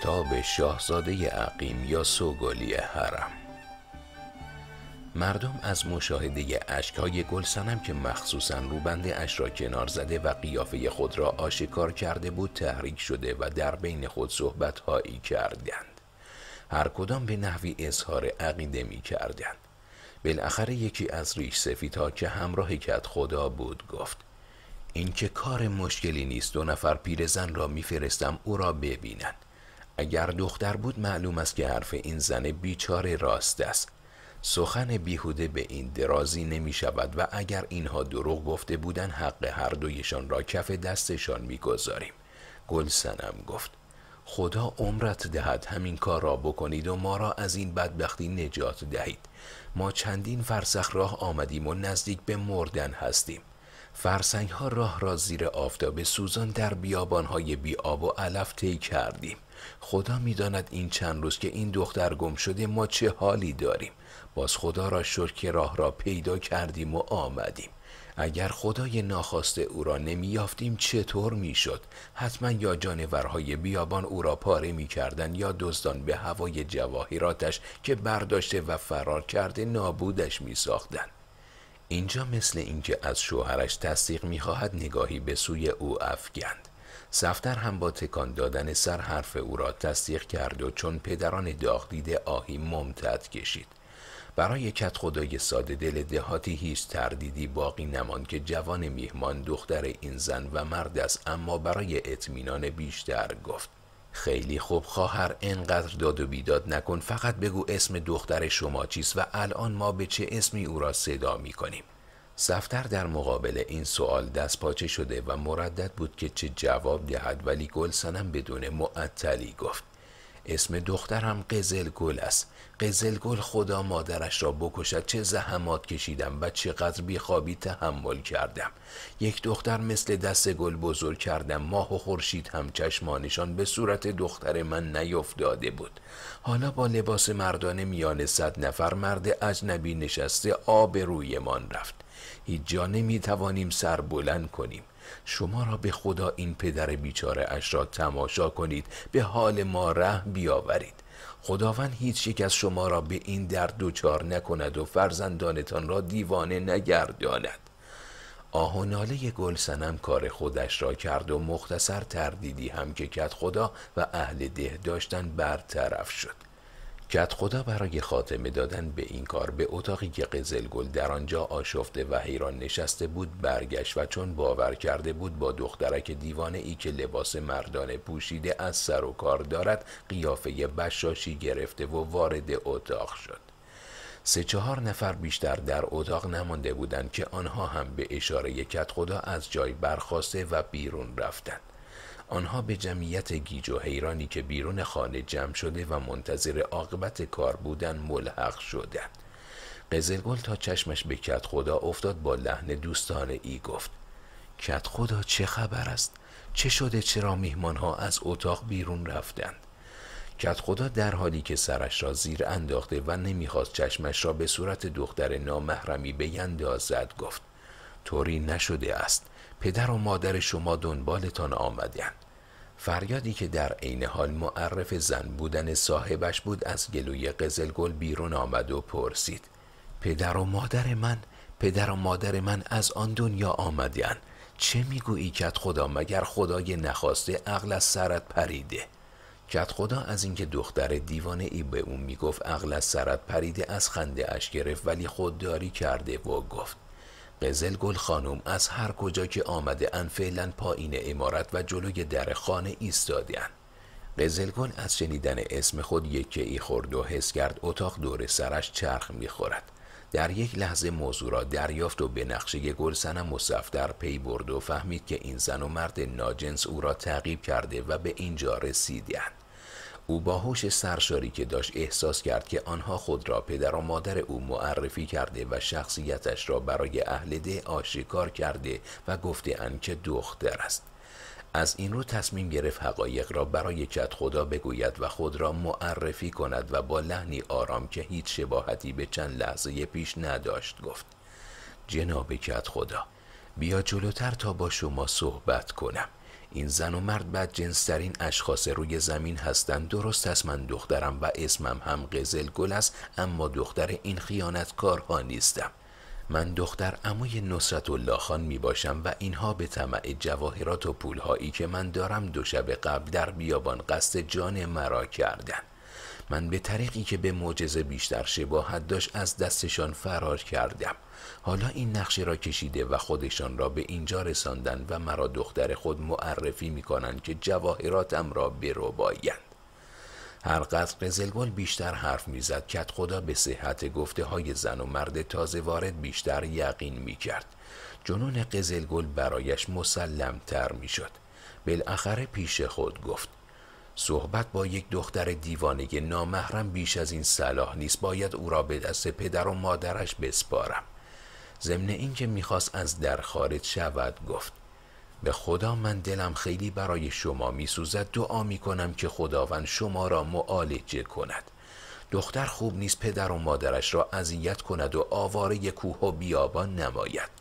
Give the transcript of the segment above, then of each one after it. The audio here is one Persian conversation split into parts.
کتاب شاهزاده عقیم یا سوگلی حرم مردم از مشاهده اشکهای گلسنم که مخصوصا روبند اش را کنار زده و قیافه خود را آشکار کرده بود تحریک شده و در بین خود صحبتهایی کردند هر کدام به نحوی اظهار عقیده می کردند بالاخره یکی از ریش ها که همراه کت خدا بود گفت این که کار مشکلی نیست دو نفر پیرزن را میفرستم او را ببینند اگر دختر بود معلوم است که حرف این زن بیچاره راست است سخن بیهوده به این درازی نمی شود و اگر اینها دروغ گفته بودن حق هر دویشان را کف دستشان می گذاریم گل سنم گفت خدا عمرت دهد همین کار را بکنید و ما را از این بدبختی نجات دهید ما چندین فرسخ راه آمدیم و نزدیک به مردن هستیم فرسنگ ها راه را زیر آفتاب سوزان در بیابان های بی و علف طی کردیم خدا میداند این چند روز که این دختر گم شده ما چه حالی داریم باز خدا را شکر راه را پیدا کردیم و آمدیم اگر خدای ناخواسته او را یافتیم چطور میشد حتما یا جانورهای بیابان او را پاره میکردند یا دزدان به هوای جواهراتش که برداشته و فرار کرده نابودش میساختند اینجا مثل اینکه از شوهرش تصدیق میخواهد نگاهی به سوی او افگند سفتر هم با تکان دادن سر حرف او را تصدیق کرد و چون پدران داغ دیده آهی ممتد کشید برای کت خدای ساده دل دهاتی هیچ تردیدی باقی نماند که جوان میهمان دختر این زن و مرد است اما برای اطمینان بیشتر گفت خیلی خوب خواهر انقدر داد و بیداد نکن فقط بگو اسم دختر شما چیست و الان ما به چه اسمی او را صدا می کنیم سفتر در مقابل این سوال دست پاچه شده و مردد بود که چه جواب دهد ولی گلسنم بدون معطلی گفت اسم دخترم گل است گل خدا مادرش را بکشد چه زحمات کشیدم و چقدر بیخوابی تحمل کردم یک دختر مثل دست گل بزرگ کردم ماه و خورشید هم چشمانشان به صورت دختر من نیفتاده بود حالا با لباس مردان میان صد نفر مرد اجنبی نشسته آب روی من رفت هیچ جا نمی توانیم سر بلند کنیم شما را به خدا این پدر بیچاره اش را تماشا کنید به حال ما ره بیاورید خداوند هیچ یک از شما را به این درد دچار نکند و فرزندانتان را دیوانه نگرداند آه و ناله گل سنم کار خودش را کرد و مختصر تردیدی هم که کت خدا و اهل ده داشتن برطرف شد کت خدا برای خاتمه دادن به این کار به اتاقی که قزلگل در آنجا آشفته و حیران نشسته بود برگشت و چون باور کرده بود با دخترک دیوانه ای که لباس مردانه پوشیده از سر و کار دارد قیافه بشاشی گرفته و وارد اتاق شد سه چهار نفر بیشتر در اتاق نمانده بودند که آنها هم به اشاره کت خدا از جای برخواسته و بیرون رفتند آنها به جمعیت گیج و حیرانی که بیرون خانه جمع شده و منتظر عاقبت کار بودن ملحق شدند قزلگل تا چشمش به کت خدا افتاد با لحن دوستانه ای گفت کت خدا چه خبر است چه شده چرا میهمان ها از اتاق بیرون رفتند کت خدا در حالی که سرش را زیر انداخته و نمیخواست چشمش را به صورت دختر نامحرمی بیندازد گفت طوری نشده است پدر و مادر شما دنبالتان آمدند فریادی که در عین حال معرف زن بودن صاحبش بود از گلوی قزلگل بیرون آمد و پرسید پدر و مادر من پدر و مادر من از آن دنیا آمدن چه میگویی کت خدا مگر خدای نخواسته عقل از سرت پریده کت خدا از اینکه دختر دیوانه ای به او میگفت عقل از سرت پریده از خنده اش گرفت ولی خودداری کرده و گفت قزلگل خانم از هر کجا که آمده ان فعلا پایین امارت و جلوی در خانه ایستادن قزلگل از شنیدن اسم خود یکی ای خورد و حس کرد اتاق دور سرش چرخ میخورد در یک لحظه موضوع را دریافت و به نقشه گل سنم در پی برد و فهمید که این زن و مرد ناجنس او را تعقیب کرده و به اینجا رسیدند او با هوش سرشاری که داشت احساس کرد که آنها خود را پدر و مادر او معرفی کرده و شخصیتش را برای اهل ده آشکار کرده و گفته اند که دختر است از این رو تصمیم گرفت حقایق را برای کت خدا بگوید و خود را معرفی کند و با لحنی آرام که هیچ شباهتی به چند لحظه پیش نداشت گفت جناب کت خدا بیا جلوتر تا با شما صحبت کنم این زن و مرد بعد جنسترین اشخاص روی زمین هستند درست است من دخترم و اسمم هم قزل گل است اما دختر این خیانتکارها نیستم من دختر عموی نصرت الله خان می باشم و اینها به طمع جواهرات و پولهایی که من دارم دو شب قبل در بیابان قصد جان مرا کردند من به طریقی که به معجزه بیشتر شباهت داشت از دستشان فرار کردم حالا این نقشه را کشیده و خودشان را به اینجا رساندند و مرا دختر خود معرفی می کنند که جواهراتم را برو بایند قصد قزلگل بیشتر حرف میزد کت خدا به صحت گفته های زن و مرد تازه وارد بیشتر یقین کرد. جنون قزلگل برایش می میشد بالاخره پیش خود گفت صحبت با یک دختر دیوانه نامحرم بیش از این صلاح نیست باید او را به دست پدر و مادرش بسپارم ضمن اینکه میخواست از در خارج شود گفت به خدا من دلم خیلی برای شما میسوزد دعا میکنم که خداوند شما را معالجه کند دختر خوب نیست پدر و مادرش را اذیت کند و آواره کوه و بیابان نماید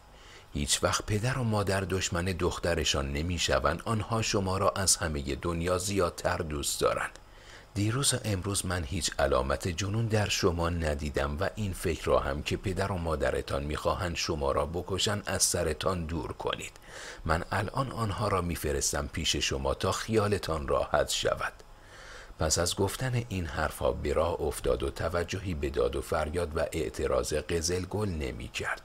هیچ وقت پدر و مادر دشمن دخترشان نمیشوند آنها شما را از همه دنیا زیادتر دوست دارند دیروز و امروز من هیچ علامت جنون در شما ندیدم و این فکر را هم که پدر و مادرتان میخواهند شما را بکشند از سرتان دور کنید من الان آنها را میفرستم پیش شما تا خیالتان راحت شود پس از گفتن این حرفها به راه افتاد و توجهی به داد و فریاد و اعتراض قزلگل نمی کرد.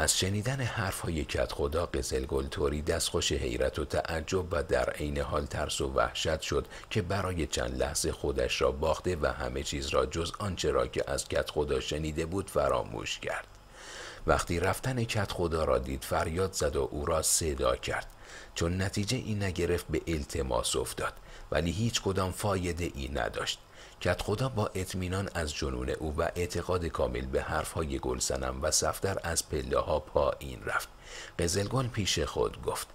از شنیدن های کت خدا قزلگلتوری دستخوش حیرت و تعجب و در عین حال ترس و وحشت شد که برای چند لحظه خودش را باخته و همه چیز را جز آنچه را که از کت خدا شنیده بود فراموش کرد وقتی رفتن کت خدا را دید فریاد زد و او را صدا کرد چون نتیجه این نگرفت به التماس افتاد ولی هیچ کدام فایده ای نداشت کت خدا با اطمینان از جنون او و اعتقاد کامل به حرفهای گلسنم و سفدر از پله ها پایین رفت قزلگل پیش خود گفت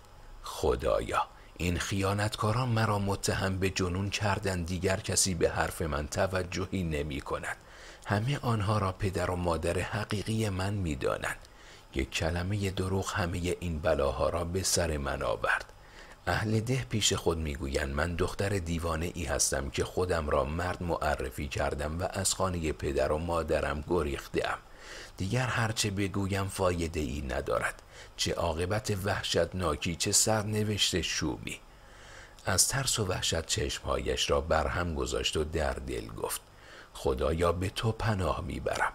خدایا این خیانتکاران مرا متهم به جنون کردن دیگر کسی به حرف من توجهی نمی کند همه آنها را پدر و مادر حقیقی من می دانند. یک کلمه دروغ همه این بلاها را به سر من آورد اهل ده پیش خود میگویند من دختر دیوانه ای هستم که خودم را مرد معرفی کردم و از خانه پدر و مادرم گریختم دیگر هرچه بگویم فایده ای ندارد چه عاقبت وحشتناکی چه سرنوشت شومی از ترس و وحشت چشمهایش را برهم گذاشت و در دل گفت خدایا به تو پناه میبرم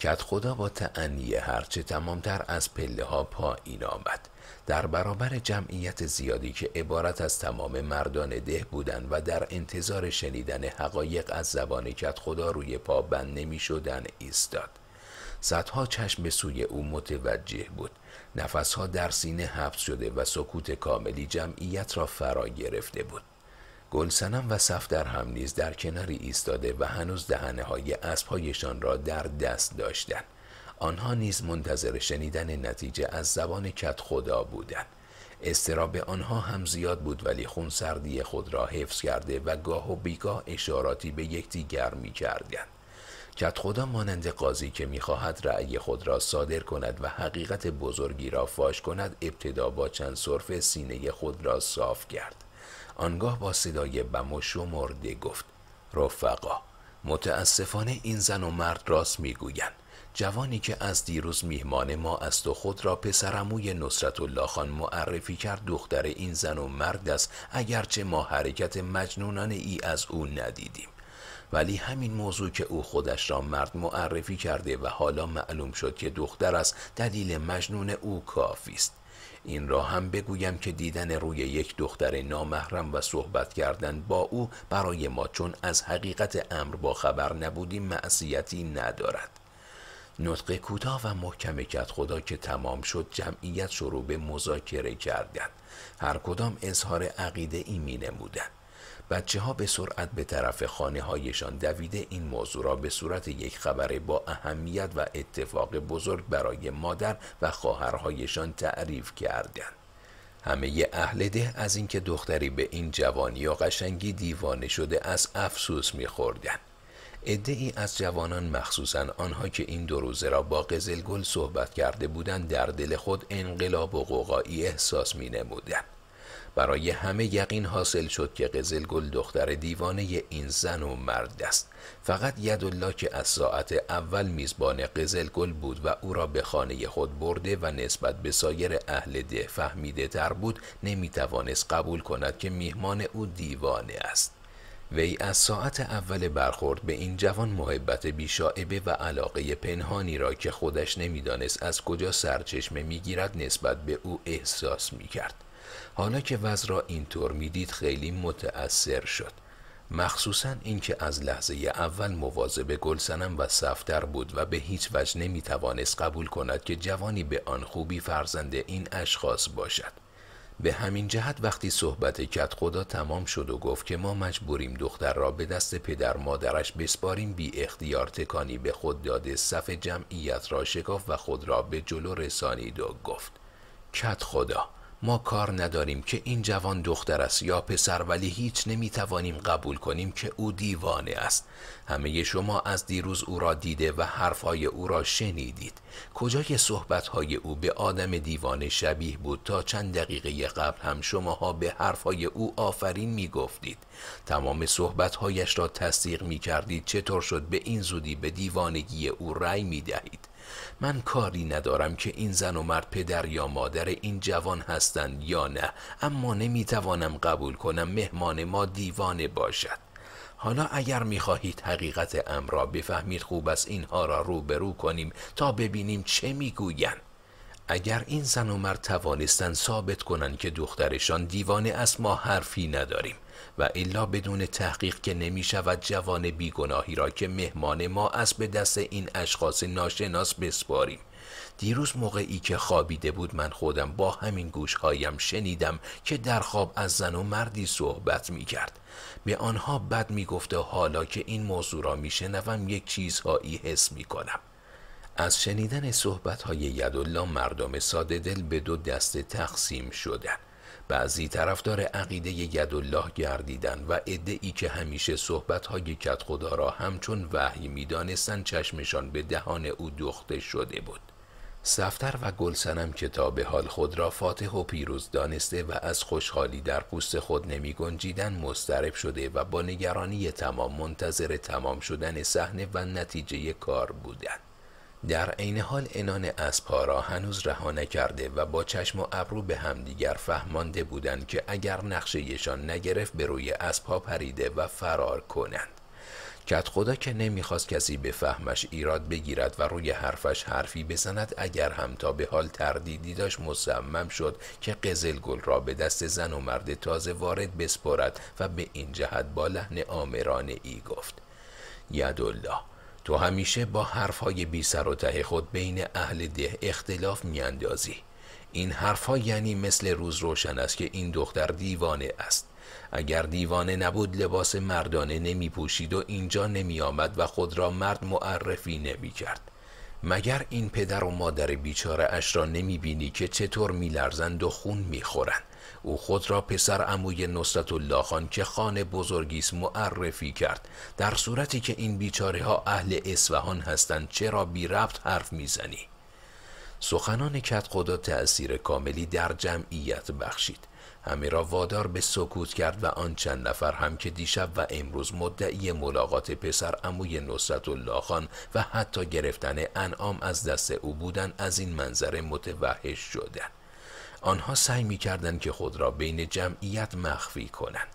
کت خدا با تعنی هرچه تمامتر از پله ها پایین آمد در برابر جمعیت زیادی که عبارت از تمام مردان ده بودند و در انتظار شنیدن حقایق از زبان کت خدا روی پا بند نمی شدن ایستاد. صدها چشم به سوی او متوجه بود نفسها در سینه حبس شده و سکوت کاملی جمعیت را فرا گرفته بود گلسنم و صفدر هم نیز در کناری ایستاده و هنوز دهنه های اسبهایشان را در دست داشتند آنها نیز منتظر شنیدن نتیجه از زبان کت خدا بودند استراب آنها هم زیاد بود ولی خون سردی خود را حفظ کرده و گاه و بیگاه اشاراتی به یکدیگر میکردند کت خدا مانند قاضی که میخواهد رأی خود را صادر کند و حقیقت بزرگی را فاش کند ابتدا با چند صرف سینه خود را صاف کرد آنگاه با صدای بم و شمرده گفت رفقا متاسفانه این زن و مرد راست میگویند جوانی که از دیروز میهمان ما است و خود را پسرموی نصرت الله خان معرفی کرد دختر این زن و مرد است اگرچه ما حرکت مجنونان ای از او ندیدیم ولی همین موضوع که او خودش را مرد معرفی کرده و حالا معلوم شد که دختر است دلیل مجنون او کافی است این را هم بگویم که دیدن روی یک دختر نامحرم و صحبت کردن با او برای ما چون از حقیقت امر با خبر نبودیم معصیتی ندارد نطق کوتاه و محکم کت که تمام شد جمعیت شروع به مذاکره کردند هر کدام اظهار عقیده ای می نمودن. بچه ها به سرعت به طرف خانه هایشان دویده این موضوع را به صورت یک خبر با اهمیت و اتفاق بزرگ برای مادر و خواهرهایشان تعریف کردند. همه اهل ده از اینکه دختری به این جوانی و قشنگی دیوانه شده از افسوس می‌خوردند. ای از جوانان مخصوصا آنها که این دو روزه را با قزلگل صحبت کرده بودند در دل خود انقلاب و قوقایی احساس می نمودن. برای همه یقین حاصل شد که قزلگل دختر دیوانه این زن و مرد است فقط یدالله که از ساعت اول میزبان قزلگل بود و او را به خانه خود برده و نسبت به سایر اهل ده فهمیده تر بود نمیتوانست قبول کند که میهمان او دیوانه است وی از ساعت اول برخورد به این جوان محبت بیشاعبه و علاقه پنهانی را که خودش نمیدانست از کجا سرچشمه میگیرد نسبت به او احساس میکرد حالا که وز را اینطور میدید خیلی متأثر شد مخصوصا اینکه از لحظه اول به گلسنم و صفتر بود و به هیچ وجه نمیتوانست قبول کند که جوانی به آن خوبی فرزند این اشخاص باشد به همین جهت وقتی صحبت کت خدا تمام شد و گفت که ما مجبوریم دختر را به دست پدر مادرش بسپاریم بی اختیار تکانی به خود داده صف جمعیت را شکاف و خود را به جلو رسانید و گفت کت خدا ما کار نداریم که این جوان دختر است یا پسر ولی هیچ نمیتوانیم قبول کنیم که او دیوانه است همه شما از دیروز او را دیده و حرفهای او را شنیدید کجای صحبتهای او به آدم دیوانه شبیه بود تا چند دقیقه قبل هم شماها به حرفهای او آفرین میگفتید تمام صحبتهایش را تصدیق میکردید چطور شد به این زودی به دیوانگی او رأی میدهید من کاری ندارم که این زن و مرد پدر یا مادر این جوان هستند یا نه اما نمیتوانم قبول کنم مهمان ما دیوانه باشد حالا اگر میخواهید حقیقت امر را بفهمید خوب است اینها را روبرو کنیم تا ببینیم چه میگویند اگر این زن و مرد توانستند ثابت کنند که دخترشان دیوانه است ما حرفی نداریم و الا بدون تحقیق که نمی شود جوان بیگناهی را که مهمان ما است به دست این اشخاص ناشناس بسپاریم دیروز موقعی که خوابیده بود من خودم با همین گوشهایم شنیدم که در خواب از زن و مردی صحبت می کرد به آنها بد می گفته حالا که این موضوع را می شنوم یک چیزهایی حس می کنم از شنیدن صحبت های یدالله مردم ساده دل به دو دسته تقسیم شدند بعضی طرفدار عقیده یدالله گردیدن و عده ای که همیشه صحبت کت خدا را همچون وحی می دانستن چشمشان به دهان او دوخته شده بود سفتر و گلسنم که تا به حال خود را فاتح و پیروز دانسته و از خوشحالی در پوست خود نمی گنجیدن مسترب شده و با نگرانی تمام منتظر تمام شدن صحنه و نتیجه کار بودند. در عین حال انان از را هنوز رها نکرده و با چشم و ابرو به همدیگر فهمانده بودند که اگر نقشهشان نگرفت به روی اسبها پریده و فرار کنند کت خدا که نمیخواست کسی به فهمش ایراد بگیرد و روی حرفش حرفی بزند اگر هم تا به حال تردیدی داشت مصمم شد که قزلگل را به دست زن و مرد تازه وارد بسپرد و به این جهت با لحن آمرانه ای گفت یدالله تو همیشه با حرفهای بی سر و ته خود بین اهل ده اختلاف میاندازی این حرفها یعنی مثل روز روشن است که این دختر دیوانه است اگر دیوانه نبود لباس مردانه نمی پوشید و اینجا نمی آمد و خود را مرد معرفی نمی کرد مگر این پدر و مادر بیچاره اش را نمی بینی که چطور می لرزند و خون می خورند او خود را پسر عموی نصرت الله خان که خان بزرگی است معرفی کرد در صورتی که این بیچاره ها اهل اصفهان هستند چرا بی ربط حرف میزنی سخنان کت خدا تأثیر کاملی در جمعیت بخشید همه را وادار به سکوت کرد و آن چند نفر هم که دیشب و امروز مدعی ملاقات پسر عموی نصرت الله خان و حتی گرفتن انعام از دست او بودن از این منظره متوحش شدند آنها سعی می که خود را بین جمعیت مخفی کنند.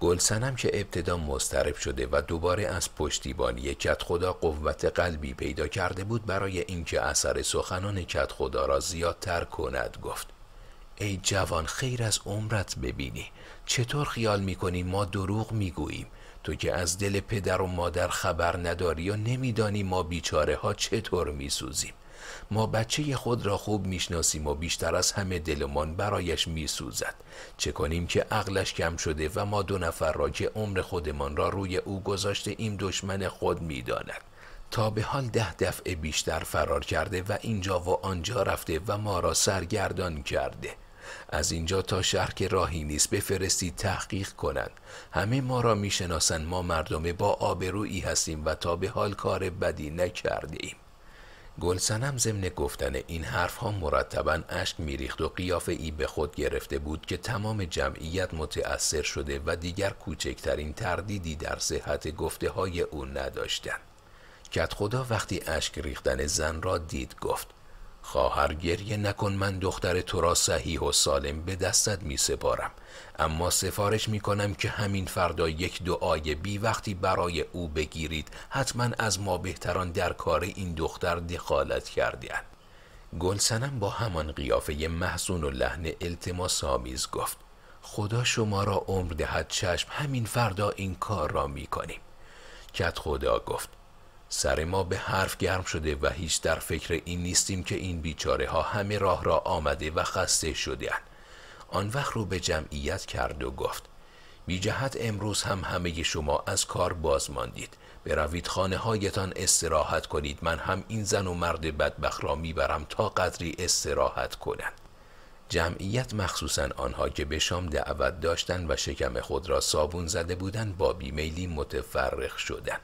گلسنم که ابتدا مضطرب شده و دوباره از پشتیبانی کت خدا قوت قلبی پیدا کرده بود برای اینکه اثر سخنان کت خدا را زیادتر کند گفت ای جوان خیر از عمرت ببینی چطور خیال میکنی ما دروغ میگوییم تو که از دل پدر و مادر خبر نداری و نمیدانی ما بیچاره ها چطور میسوزیم ما بچه خود را خوب میشناسیم و بیشتر از همه دلمان برایش میسوزد چه کنیم که عقلش کم شده و ما دو نفر را که عمر خودمان را روی او گذاشته این دشمن خود میداند تا به حال ده دفعه بیشتر فرار کرده و اینجا و آنجا رفته و ما را سرگردان کرده از اینجا تا شهر که راهی نیست بفرستید تحقیق کنند همه ما را میشناسند ما مردم با آبرویی هستیم و تا به حال کار بدی نکرده ایم گلسنم ضمن گفتن این حرف ها مرتبا اشک میریخت و قیافه ای به خود گرفته بود که تمام جمعیت متأثر شده و دیگر کوچکترین تردیدی در صحت گفته های او نداشتند. کت خدا وقتی اشک ریختن زن را دید گفت خواهر گریه نکن من دختر تو را صحیح و سالم به دستت می سپارم اما سفارش می کنم که همین فردا یک دعای بی وقتی برای او بگیرید حتما از ما بهتران در کار این دختر دخالت کردیان گلسنم با همان قیافه محسون و لحن التماس آمیز گفت خدا شما را عمر دهد چشم همین فردا این کار را می کنیم کت خدا گفت سر ما به حرف گرم شده و هیچ در فکر این نیستیم که این بیچاره ها همه راه را آمده و خسته شدهاند. آن وقت رو به جمعیت کرد و گفت بی جهت امروز هم همه شما از کار باز ماندید بروید خانه هایتان استراحت کنید من هم این زن و مرد بدبخ را میبرم تا قدری استراحت کنند جمعیت مخصوصا آنها که به شام دعوت داشتند و شکم خود را صابون زده بودند با بیمیلی متفرق شدند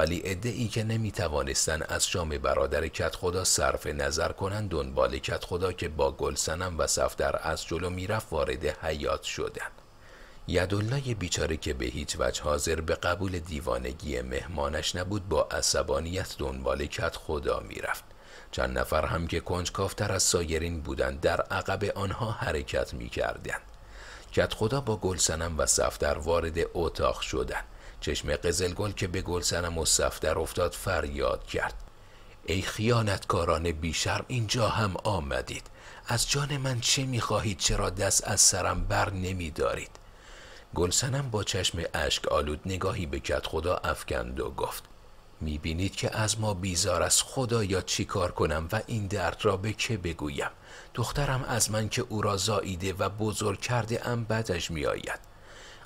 ولی عده ای که نمی توانستن از شام برادر کت خدا صرف نظر کنند دنبال کت خدا که با گلسنم و صفدر از جلو میرفت وارد حیات شدند. یدالله بیچاره که به هیچ وجه حاضر به قبول دیوانگی مهمانش نبود با عصبانیت دنبال کت خدا میرفت. چند نفر هم که کنجکافتر از سایرین بودند در عقب آنها حرکت می کردن. کت خدا با گلسنم و صفدر وارد اتاق شدند. چشم قزلگل که به گلسن مصف در افتاد فریاد کرد ای خیانتکاران بیشرم اینجا هم آمدید از جان من چه میخواهید چرا دست از سرم بر نمیدارید گلسنم با چشم اشک آلود نگاهی به کت خدا افکند و گفت میبینید که از ما بیزار از خدا یا چی کار کنم و این درد را به که بگویم دخترم از من که او را زاییده و بزرگ کرده ام بدش میآید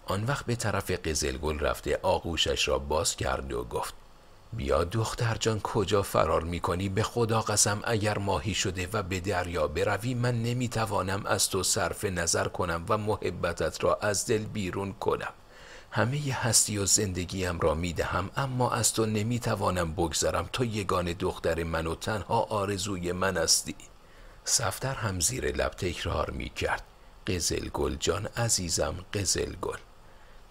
آن وقت به طرف قزلگل رفته آغوشش را باز کرد و گفت بیا دختر جان کجا فرار می کنی به خدا قسم اگر ماهی شده و به دریا بروی من نمی توانم از تو صرف نظر کنم و محبتت را از دل بیرون کنم همه ی هستی و زندگیم را می دهم اما از تو نمی توانم بگذرم تو یگان دختر من و تنها آرزوی من هستی سفتر هم زیر لب تکرار می کرد قزلگل جان عزیزم قزلگل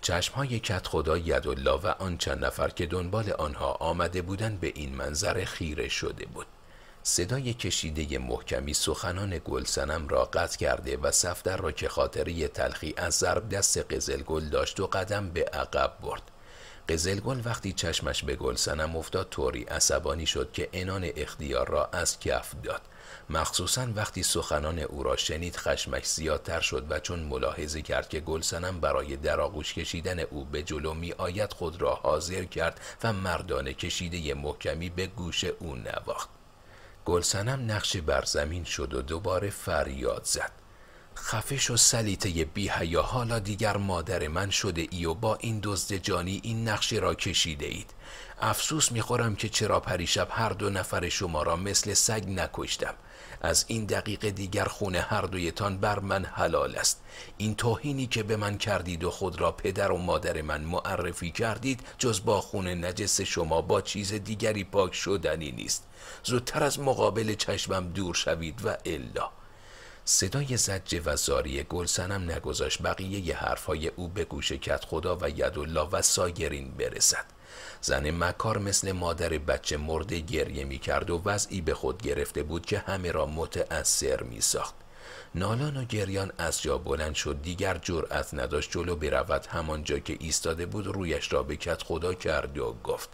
های کت خدا یدالله و آن چند نفر که دنبال آنها آمده بودند به این منظره خیره شده بود صدای کشیده محکمی سخنان گلسنم را قطع کرده و سفدر را که خاطری تلخی از ضرب دست قزلگل داشت و قدم به عقب برد قزلگل وقتی چشمش به گلسنم افتاد طوری عصبانی شد که انان اختیار را از کف داد مخصوصا وقتی سخنان او را شنید خشمش زیادتر شد و چون ملاحظه کرد که گلسنم برای در آغوش کشیدن او به جلو می آید خود را حاضر کرد و مردانه کشیده محکمی به گوش او نواخت گلسنم نقش بر زمین شد و دوباره فریاد زد خفش و سلیته بی هیا حالا دیگر مادر من شده ای و با این دزد جانی این نقشه را کشیده اید افسوس میخورم که چرا پریشب هر دو نفر شما را مثل سگ نکشتم از این دقیقه دیگر خونه هر دویتان بر من حلال است این توهینی که به من کردید و خود را پدر و مادر من معرفی کردید جز با خونه نجس شما با چیز دیگری پاک شدنی نیست زودتر از مقابل چشمم دور شوید و الا صدای زجه و زاری گلسنم نگذاش بقیه ی حرفهای او به گوش کت خدا و الله و سایرین برسد زن مکار مثل مادر بچه مرده گریه می کرد و وضعی به خود گرفته بود که همه را متأثر می ساخت. نالان و گریان از جا بلند شد دیگر جرأت نداشت جلو برود همانجا که ایستاده بود رویش را به کت خدا کرد و گفت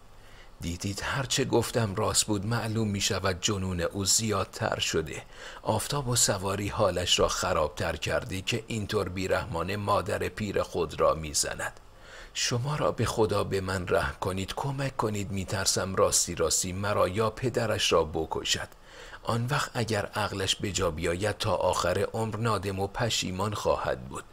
دیدید هرچه گفتم راست بود معلوم می شود جنون او زیادتر شده آفتاب و سواری حالش را خرابتر کرده که اینطور بیرحمانه مادر پیر خود را میزند. زند. شما را به خدا به من ره کنید کمک کنید میترسم راستی راستی مرا یا پدرش را بکشد آن وقت اگر عقلش به جا بیاید تا آخر عمر نادم و پشیمان خواهد بود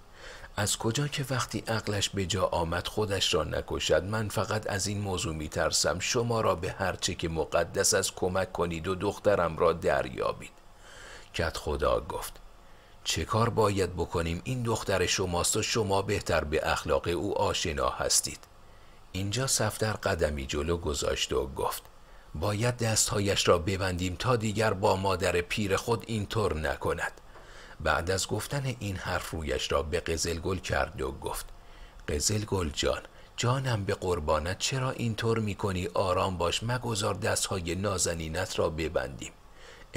از کجا که وقتی عقلش به جا آمد خودش را نکشد من فقط از این موضوع میترسم شما را به هرچه که مقدس از کمک کنید و دخترم را دریابید کت خدا گفت چه کار باید بکنیم این دختر شماست و شما بهتر به اخلاق او آشنا هستید اینجا صفتر قدمی جلو گذاشت و گفت باید دستهایش را ببندیم تا دیگر با مادر پیر خود اینطور نکند بعد از گفتن این حرف رویش را به قزلگل کرد و گفت قزلگل جان جانم به قربانت چرا اینطور میکنی آرام باش مگذار دستهای نازنینت را ببندیم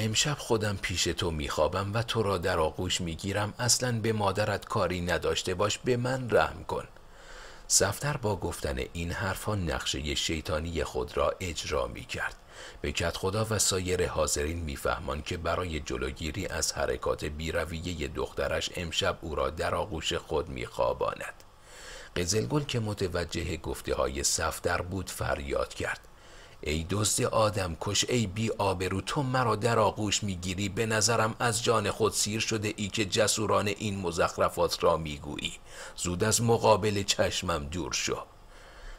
امشب خودم پیش تو میخوابم و تو را در آغوش میگیرم اصلا به مادرت کاری نداشته باش به من رحم کن سفتر با گفتن این حرفا نقشه شیطانی خود را اجرا می کرد. به کت خدا و سایر حاضرین میفهمان که برای جلوگیری از حرکات بیرویه دخترش امشب او را در آغوش خود میخواباند. قزلگل که متوجه گفته های سفتر بود فریاد کرد. ای دوست آدم کش ای بی آبرو تو مرا در آغوش میگیری به نظرم از جان خود سیر شده ای که جسوران این مزخرفات را میگویی زود از مقابل چشمم دور شو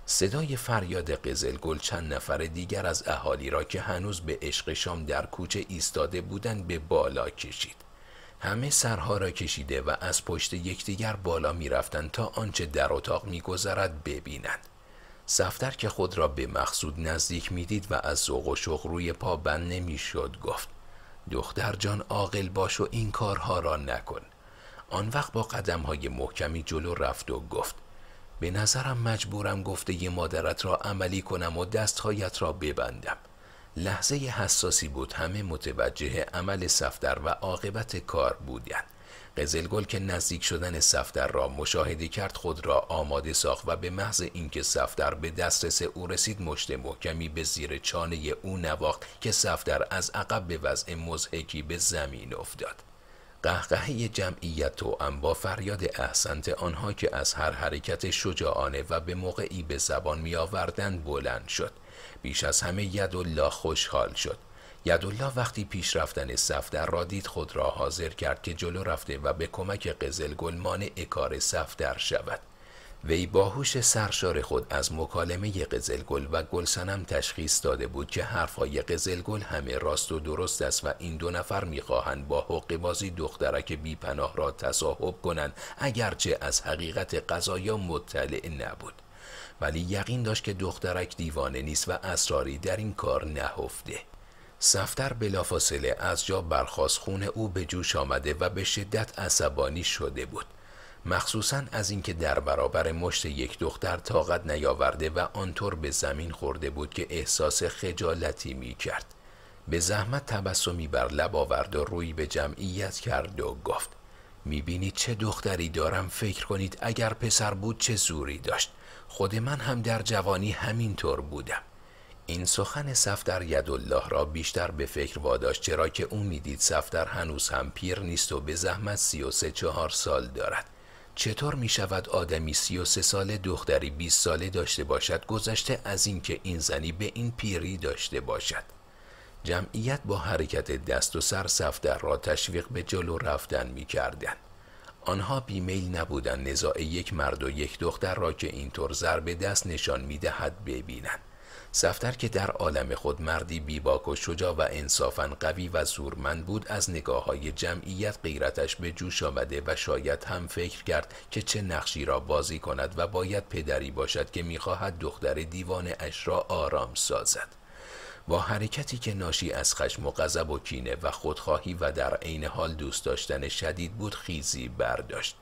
صدای فریاد قزلگل چند نفر دیگر از اهالی را که هنوز به عشق شام در کوچه ایستاده بودند به بالا کشید همه سرها را کشیده و از پشت یکدیگر بالا میرفتند تا آنچه در اتاق میگذرد ببینند سفتر که خود را به مقصود نزدیک میدید و از ذوق و شوق روی پا بند نمیشد گفت دختر جان عاقل باش و این کارها را نکن آن وقت با قدم های محکمی جلو رفت و گفت به نظرم مجبورم گفته ی مادرت را عملی کنم و دستهایت را ببندم لحظه حساسی بود همه متوجه عمل سفتر و عاقبت کار بودند قزلگل که نزدیک شدن صفدر را مشاهده کرد خود را آماده ساخت و به محض اینکه صفدر به دسترس او رسید مشت محکمی به زیر چانه او نواخت که صفدر از عقب به وضع مزهکی به زمین افتاد قهقهه جمعیت و با فریاد احسنت آنها که از هر حرکت شجاعانه و به موقعی به زبان می آوردن بلند شد بیش از همه لا خوشحال شد یدالله وقتی پیش رفتن در را دید خود را حاضر کرد که جلو رفته و به کمک قزلگل مانع کار در شود وی باهوش سرشار خود از مکالمه قزلگل و گلسنم تشخیص داده بود که حرفهای قزلگل همه راست و درست است و این دو نفر میخواهند با حق بازی دخترک بیپناه را تصاحب کنند اگرچه از حقیقت قضایا مطلع نبود ولی یقین داشت که دخترک دیوانه نیست و اسراری در این کار نهفته سفتر بلافاصله از جا برخواست خون او به جوش آمده و به شدت عصبانی شده بود مخصوصا از اینکه در برابر مشت یک دختر طاقت نیاورده و آنطور به زمین خورده بود که احساس خجالتی می کرد. به زحمت تبسمی بر لب آورد و روی به جمعیت کرد و گفت می چه دختری دارم فکر کنید اگر پسر بود چه زوری داشت خود من هم در جوانی همینطور بودم این سخن صفدر یدالله را بیشتر به فکر واداشت چرا که او میدید صفدر هنوز هم پیر نیست و به زحمت سی و سه چهار سال دارد چطور می شود آدمی سی و سه ساله دختری 20 ساله داشته باشد گذشته از اینکه این زنی به این پیری داشته باشد جمعیت با حرکت دست و سر صفدر را تشویق به جلو رفتن می کردن. آنها بیمیل نبودند نزاع یک مرد و یک دختر را که اینطور ضرب دست نشان می دهد ببینند سفتر که در عالم خود مردی بیباک و شجا و انصافا قوی و زورمند بود از نگاه های جمعیت غیرتش به جوش آمده و شاید هم فکر کرد که چه نقشی را بازی کند و باید پدری باشد که میخواهد دختر دیوان اش را آرام سازد با حرکتی که ناشی از خشم و غضب و کینه و خودخواهی و در عین حال دوست داشتن شدید بود خیزی برداشت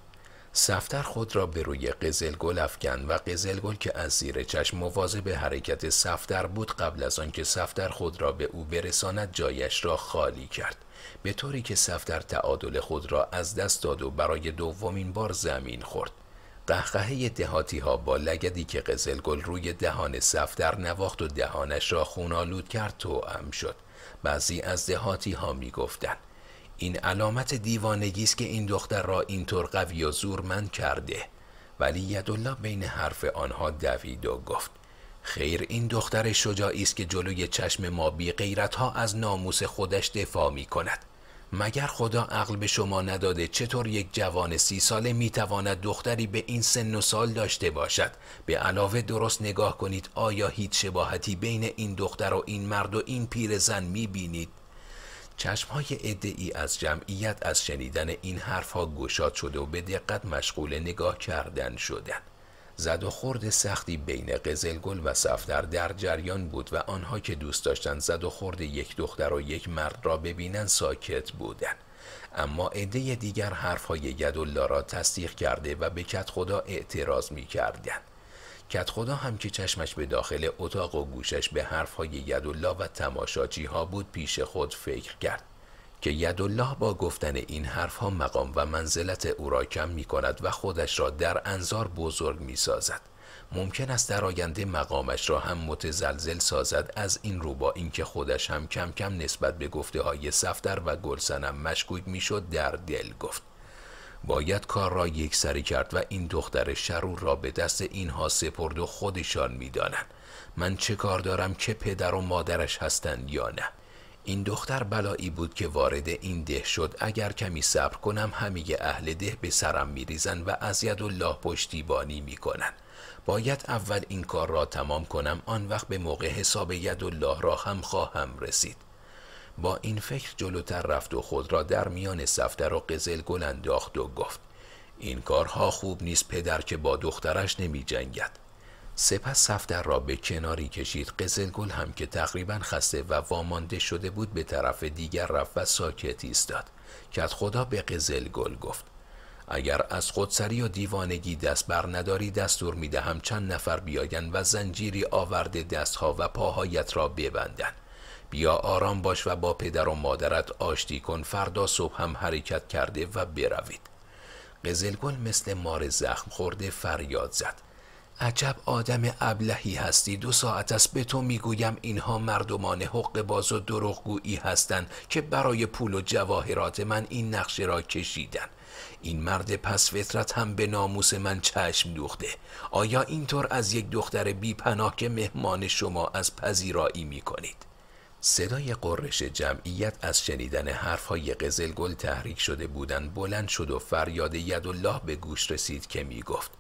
سفتر خود را به روی قزلگل افکن و قزلگل که از زیر چشم به حرکت سفتر بود قبل از آنکه سفتر خود را به او برساند جایش را خالی کرد به طوری که سفتر تعادل خود را از دست داد و برای دومین بار زمین خورد قهقهه دهاتی ها با لگدی که قزلگل روی دهان سفتر نواخت و دهانش را خونالود کرد تو ام شد بعضی از دهاتی ها می این علامت دیوانگی است که این دختر را اینطور قوی و زورمند کرده ولی یدالله بین حرف آنها دوید و گفت خیر این دختر شجاعی است که جلوی چشم ما بی غیرت ها از ناموس خودش دفاع می کند مگر خدا عقل به شما نداده چطور یک جوان سی ساله میتواند دختری به این سن و سال داشته باشد به علاوه درست نگاه کنید آیا هیچ شباهتی بین این دختر و این مرد و این پیر می میبینید چشمهای ای از جمعیت از شنیدن این ها گشاد شده و به دقت مشغول نگاه کردن شدند. زد و خورد سختی بین قزلگل و صفدر در جریان بود و آنها که دوست داشتند زد و خورد یک دختر و یک مرد را ببینند ساکت بودند اما عده دیگر حرفهای های را تصدیق کرده و به کت خدا اعتراض می کردن. کت خدا هم که چشمش به داخل اتاق و گوشش به حرفهای یدالله و تماشاچی ها بود پیش خود فکر کرد که یدالله با گفتن این حرفها مقام و منزلت او را کم می کند و خودش را در انظار بزرگ می سازد. ممکن است در آینده مقامش را هم متزلزل سازد از این رو با اینکه خودش هم کم کم نسبت به گفته های صفتر و گلسنم مشکوک میشد در دل گفت باید کار را سری کرد و این دختر شرور را به دست اینها سپرد و خودشان میدانند من چه کار دارم که پدر و مادرش هستند یا نه این دختر بلایی بود که وارد این ده شد اگر کمی صبر کنم همه اهل ده به سرم میریزن و از ید الله پشتیبانی میکنن باید اول این کار را تمام کنم آن وقت به موقع حساب ید الله را هم خواهم رسید با این فکر جلوتر رفت و خود را در میان سفتر و قزل گل انداخت و گفت این کارها خوب نیست پدر که با دخترش نمی جنگد. سپس سفتر را به کناری کشید قزلگل هم که تقریبا خسته و وامانده شده بود به طرف دیگر رفت و ساکت ایستاد کت خدا به قزلگل گفت اگر از خودسری و دیوانگی دست بر نداری دستور میدهم چند نفر بیاین و زنجیری آورده دستها و پاهایت را ببندند بیا آرام باش و با پدر و مادرت آشتی کن فردا صبح هم حرکت کرده و بروید قزلگل مثل مار زخم خورده فریاد زد عجب آدم ابلهی هستی دو ساعت است به تو میگویم اینها مردمان حق باز و دروغگویی هستند که برای پول و جواهرات من این نقشه را کشیدن این مرد پس فطرت هم به ناموس من چشم دوخته آیا اینطور از یک دختر بی پناه که مهمان شما از پذیرایی میکنید صدای قرش جمعیت از شنیدن حرفهای قزلگل تحریک شده بودند بلند شد و فریاد یدالله به گوش رسید که گفت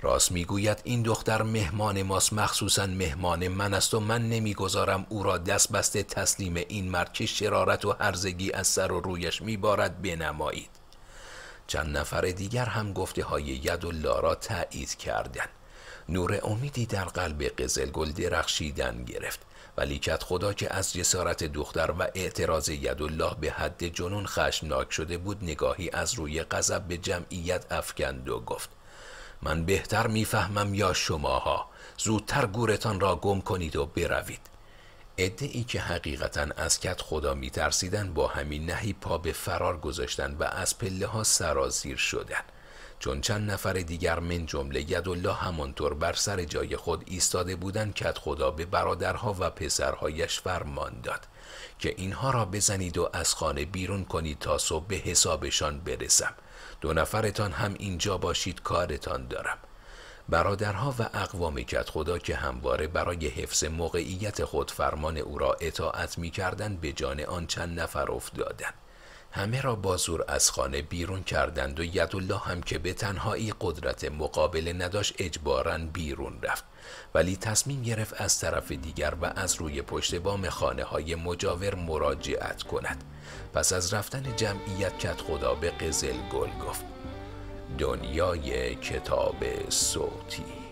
راست میگوید این دختر مهمان ماست مخصوصا مهمان من است و من نمیگذارم او را دست بسته تسلیم این مرد که شرارت و هرزگی از سر و رویش میبارد بنمایید چند نفر دیگر هم گفته های یدالله را تایید کردند نور امیدی در قلب قزلگل درخشیدن گرفت ولی کت خدا که از جسارت دختر و اعتراض یدالله به حد جنون خشمناک شده بود نگاهی از روی غضب به جمعیت افکند و گفت من بهتر میفهمم یا شماها زودتر گورتان را گم کنید و بروید ای که حقیقتا از کت خدا میترسیدن با همین نهی پا به فرار گذاشتن و از پله ها سرازیر شدن چون چند نفر دیگر من جمله یدالله همانطور بر سر جای خود ایستاده بودند که خدا به برادرها و پسرهایش فرمان داد که اینها را بزنید و از خانه بیرون کنید تا صبح به حسابشان برسم دو نفرتان هم اینجا باشید کارتان دارم برادرها و اقوام کت خدا که همواره برای حفظ موقعیت خود فرمان او را اطاعت می کردن به جان آن چند نفر افتادند همه را بازور از خانه بیرون کردند و یدالله هم که به تنهایی قدرت مقابله نداشت اجبارا بیرون رفت ولی تصمیم گرفت از طرف دیگر و از روی پشت بام خانه های مجاور مراجعت کند پس از رفتن جمعیت کت خدا به قزل گل گفت دنیای کتاب صوتی